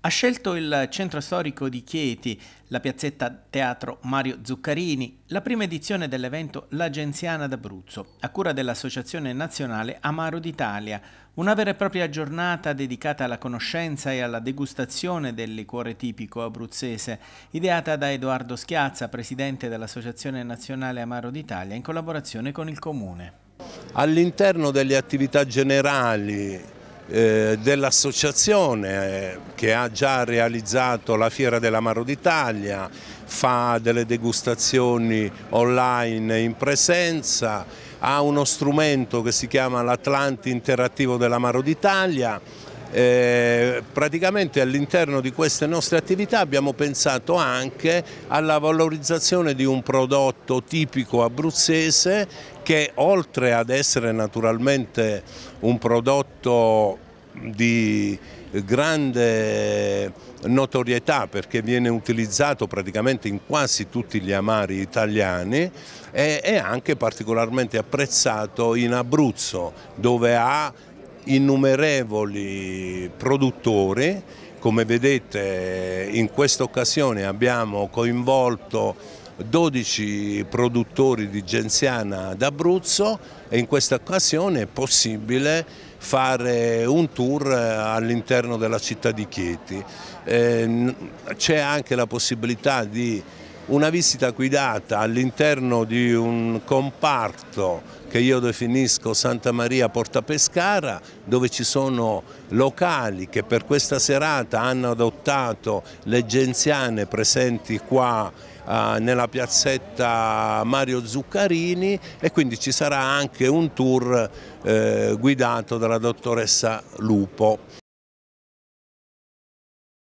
Ha scelto il centro storico di Chieti, la piazzetta Teatro Mario Zuccarini, la prima edizione dell'evento L'Agenziana d'Abruzzo, a cura dell'Associazione Nazionale Amaro d'Italia, una vera e propria giornata dedicata alla conoscenza e alla degustazione del liquore tipico abruzzese, ideata da Edoardo Schiazza, presidente dell'Associazione Nazionale Amaro d'Italia, in collaborazione con il Comune. All'interno delle attività generali eh, dell'associazione eh, che ha già realizzato la Fiera dell'Amaro d'Italia, fa delle degustazioni online in presenza, ha uno strumento che si chiama l'Atlante Interattivo dell'Amaro d'Italia eh, praticamente all'interno di queste nostre attività abbiamo pensato anche alla valorizzazione di un prodotto tipico abruzzese che oltre ad essere naturalmente un prodotto di grande notorietà perché viene utilizzato praticamente in quasi tutti gli amari italiani e eh, è anche particolarmente apprezzato in Abruzzo dove ha innumerevoli produttori, come vedete in questa occasione abbiamo coinvolto 12 produttori di genziana d'Abruzzo e in questa occasione è possibile fare un tour eh, all'interno della città di Chieti. Eh, c'è anche la possibilità di una visita guidata all'interno di un comparto che io definisco Santa Maria Porta Pescara, dove ci sono locali che per questa serata hanno adottato le genziane presenti qua eh, nella piazzetta Mario Zuccarini e quindi ci sarà anche un tour eh, guidato dalla dottoressa Lupo.